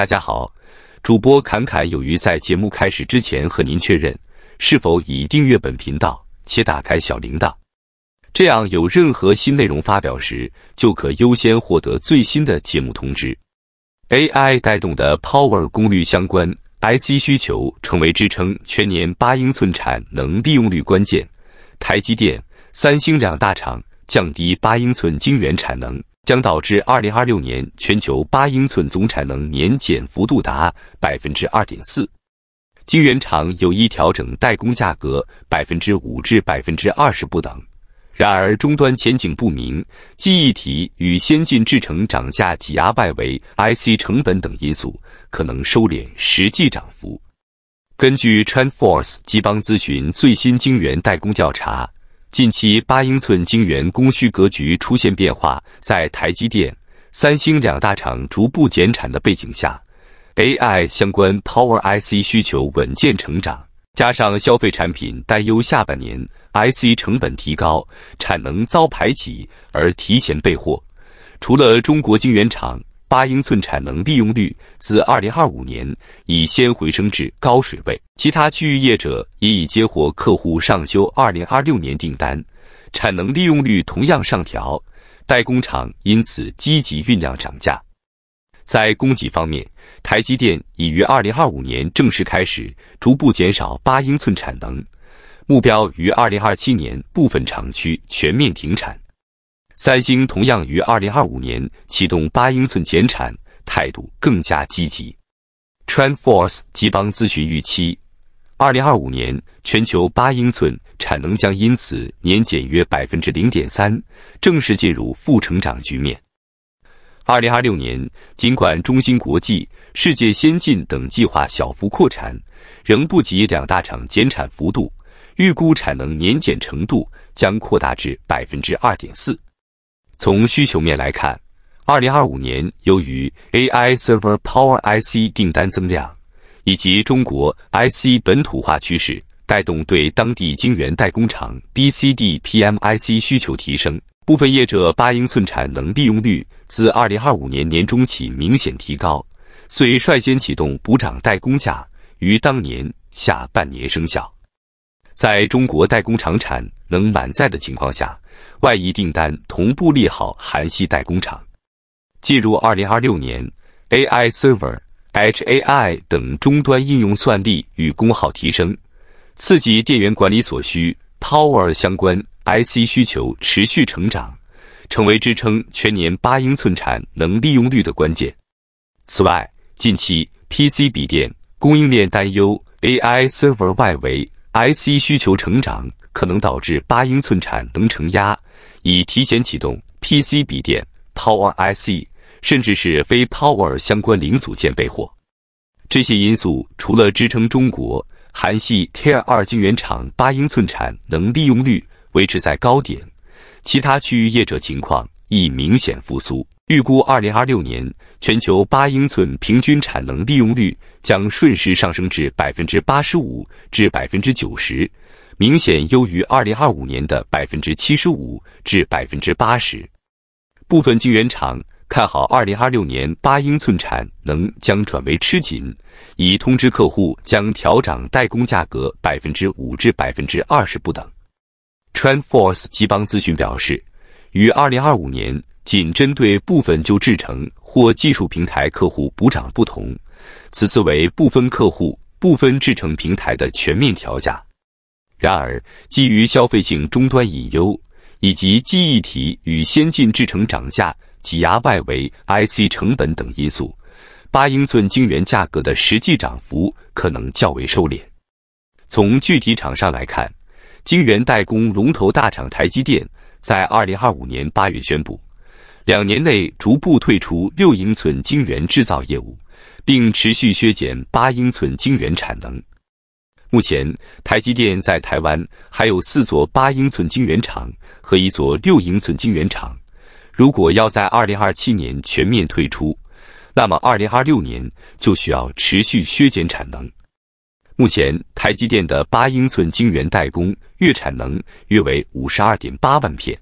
大家好，主播侃侃有余在节目开始之前和您确认，是否已订阅本频道且打开小铃铛？这样有任何新内容发表时，就可优先获得最新的节目通知。AI 带动的 Power 功率相关 IC 需求成为支撑全年八英寸产能利用率关键。台积电、三星两大厂降低八英寸晶圆产能。将导致二零二六年全球八英寸总产能年减幅度达百分之二点四，晶圆厂有意调整代工价格百分之五至百分之二十不等。然而，终端前景不明，记忆体与先进制程涨价挤压外围 IC 成本等因素，可能收敛实际涨幅。根据 TransForce 基邦咨询最新晶圆代工调查。近期八英寸晶圆供需格局出现变化，在台积电、三星两大厂逐步减产的背景下，AI 相关 Power IC 需求稳健成长。加上消费产品担忧下半年 IC 成本提高，产能遭排挤而提前备货，除了中国晶圆厂。八英寸产能利用率自二零二五年已先回升至高水位，其他区域业者也已接获客户上修二零二六年订单，产能利用率同样上调，代工厂因此积极酝酿涨价。在供给方面，台积电已于二零二五年正式开始逐步减少八英寸产能，目标于二零二七年部分厂区全面停产。三星同样于二零二五年启动八英寸减产，态度更加积极。t r a n d f o r c e 吉邦咨询预期，二零二五年全球八英寸产能将因此年减约百分之零点三，正式进入负成长局面。二零二六年，尽管中芯国际、世界先进等计划小幅扩产，仍不及两大厂减产幅度，预估产能年减程度将扩大至百分之二点四。从需求面来看，二零二五年由于 AI server power IC 订单增量，以及中国 IC 本土化趋势带动对当地晶圆代工厂 BCD PM IC 需求提升，部分业者八英寸产能利用率自二零二五年年中起明显提高，遂率先启动补涨代工价，于当年下半年生效。在中国代工厂产能满载的情况下，外移订单同步利好韩系代工厂。进入二零二六年，AI server、HAI 等终端应用算力与功耗提升，刺激电源管理所需 power 相关 IC 需求持续成长，成为支撑全年八英寸产能利用率的关键。此外，近期 p c 笔电供应链担忧 AI server 外围。IC 需求成长可能导致八英寸产能承压，已提前启动 PCB 电、Power IC，甚至是非 Power 相关零组件备货。这些因素除了支撑中国、韩系 t 2 e r 晶圆厂八英寸产能利用率维持在高点，其他区域业者情况亦明显复苏。预估二零二六年全球八英寸平均产能利用率将顺势上升至百分之八十五至百分之九十，明显优于二零二五年的百分之七十五至百分之八十。部分晶圆厂看好二零二六年八英寸产能将转为吃紧，已通知客户将调涨代工价格百分之五至百分之二十不等。Transforce 基邦咨询表示，于二零二五年。仅针对部分旧制成或技术平台客户补涨不同，此次为部分客户、部分制成平台的全面调价。然而，基于消费性终端隐忧以及记忆体与先进制成涨价挤压外围 IC 成本等因素，八英寸晶圆价格的实际涨幅可能较为收敛。从具体厂商来看，晶圆代工龙头大厂台积电在二零二五年八月宣布。两年内逐步退出六英寸晶圆制造业务，并持续削减八英寸晶圆产能。目前，台积电在台湾还有四座八英寸晶圆厂和一座六英寸晶圆厂。如果要在2027年全面退出，那么2026年就需要持续削减产能。目前，台积电的八英寸晶圆代工月产能约为52.8万片。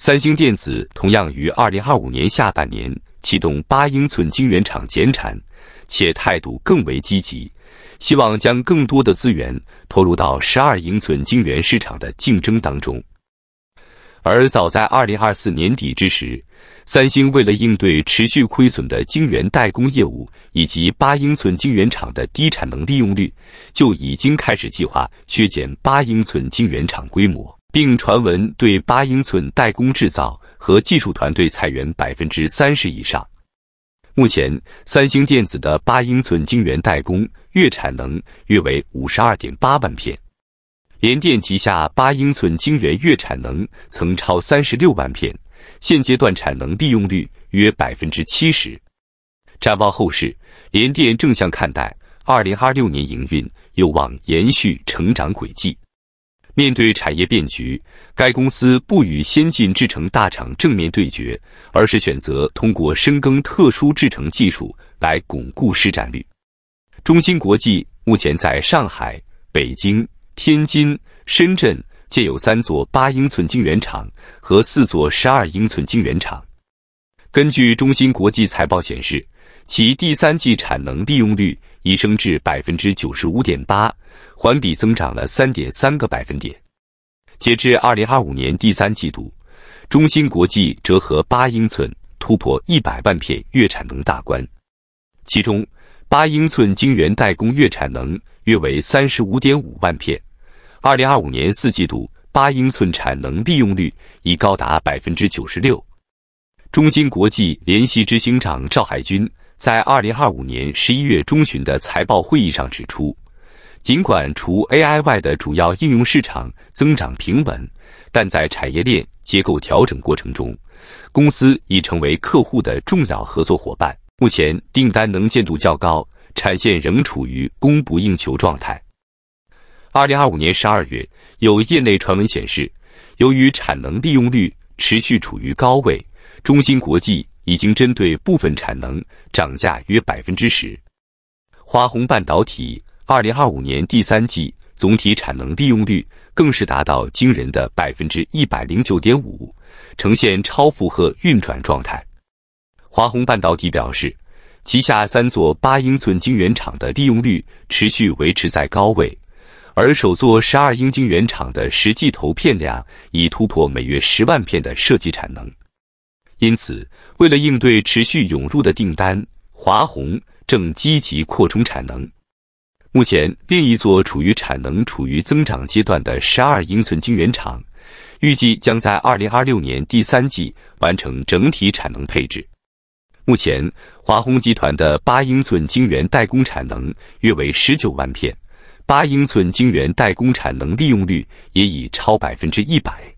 三星电子同样于二零二五年下半年启动八英寸晶圆厂减产，且态度更为积极，希望将更多的资源投入到十二英寸晶圆市场的竞争当中。而早在二零二四年底之时，三星为了应对持续亏损的晶圆代工业务以及八英寸晶圆厂的低产能利用率，就已经开始计划削减八英寸晶圆厂规模。并传闻对八英寸代工制造和技术团队裁员百分之三十以上。目前，三星电子的八英寸晶圆代工月产能约为五十二点八万片，联电旗下八英寸晶圆月产能曾超三十六万片，现阶段产能利用率约百分之七十。展望后市，联电正向看待二零二六年营运有望延续成长轨迹。面对产业变局，该公司不与先进制程大厂正面对决，而是选择通过深耕特殊制程技术来巩固市占率。中芯国际目前在上海、北京、天津、深圳建有三座八英寸晶圆厂和四座十二英寸晶圆厂。根据中芯国际财报显示，其第三季产能利用率。已升至百分之九十五点八，环比增长了三点三个百分点。截至二零二五年第三季度，中芯国际折合八英寸突破一百万片月产能大关，其中八英寸晶圆代工月产能约为三十五点五万片。二零二五年四季度，八英寸产能利用率已高达百分之九十六。中芯国际联席执行长赵海军。在二零二五年十一月中旬的财报会议上指出，尽管除 AI 外的主要应用市场增长平稳，但在产业链结构调整过程中，公司已成为客户的重要合作伙伴。目前订单能见度较高，产线仍处于供不应求状态。二零二五年十二月，有业内传闻显示，由于产能利用率持续处于高位，中芯国际。已经针对部分产能涨价约百分之十。华虹半导体二零二五年第三季总体产能利用率更是达到惊人的百分之一百零九点五，呈现超负荷运转状态。华虹半导体表示，旗下三座八英寸晶圆厂的利用率持续维持在高位，而首座十二英寸晶圆厂的实际投片量已突破每月十万片的设计产能。因此，为了应对持续涌入的订单，华虹正积极扩充产能。目前，另一座处于产能处于增长阶段的十二英寸晶圆厂，预计将在二零二六年第三季完成整体产能配置。目前，华虹集团的八英寸晶圆代工产能约为十九万片，八英寸晶圆代工产能利用率也已超百分之一百。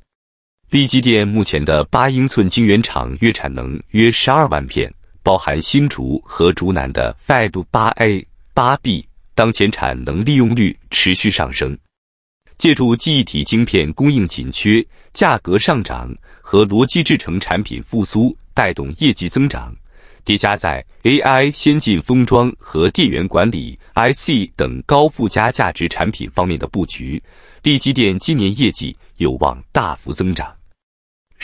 立积电目前的八英寸晶圆厂月产能约十二万片，包含新竹和竹南的 Fab 八 a 八 b 当前产能利用率持续上升。借助记忆体晶片供应紧缺、价格上涨和逻辑制成产品复苏带动业绩增长，叠加在 AI、先进封装和电源管理 IC 等高附加价值产品方面的布局，立积电今年业绩有望大幅增长。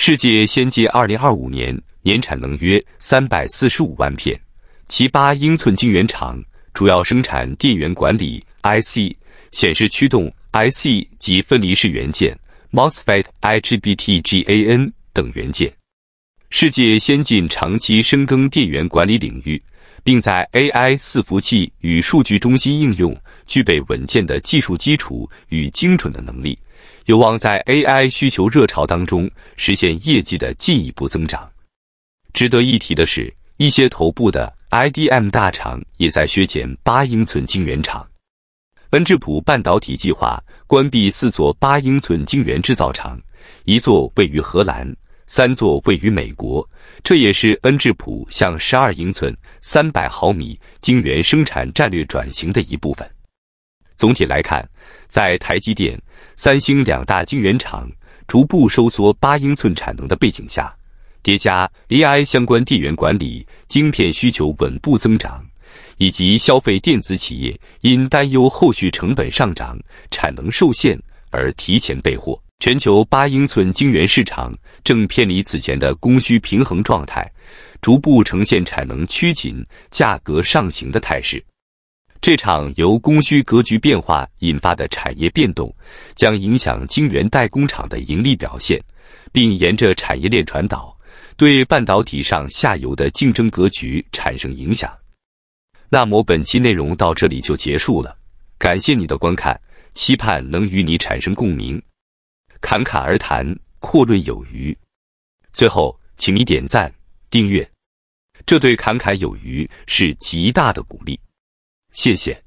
世界先进2025年年产能约345万片，其八英寸晶圆厂主要生产电源管理 IC、显示驱动 IC 及分离式元件 MOSFET、IGBT、GaN 等元件。世界先进长期深耕电源管理领域，并在 AI 伺服器与数据中心应用具备稳健的技术基础与精准的能力。有望在 AI 需求热潮当中实现业绩的进一步增长。值得一提的是，一些头部的 IDM 大厂也在削减八英寸晶圆厂。恩智浦半导体计划关闭四座八英寸晶圆制造厂，一座位于荷兰，三座位于美国。这也是恩智浦向十二英寸、三百毫米晶圆生产战略转型的一部分。总体来看，在台积电、三星两大晶圆厂逐步收缩八英寸产能的背景下，叠加 AI 相关电源管理晶片需求稳步增长，以及消费电子企业因担忧后续成本上涨、产能受限而提前备货，全球八英寸晶圆市场正偏离此前的供需平衡状态，逐步呈现产能趋紧、价格上行的态势。这场由供需格局变化引发的产业变动，将影响晶圆代工厂的盈利表现，并沿着产业链传导，对半导体上下游的竞争格局产生影响。那么本期内容到这里就结束了，感谢你的观看，期盼能与你产生共鸣。侃侃而谈，阔论有余。最后，请你点赞、订阅，这对侃侃有余是极大的鼓励。谢谢。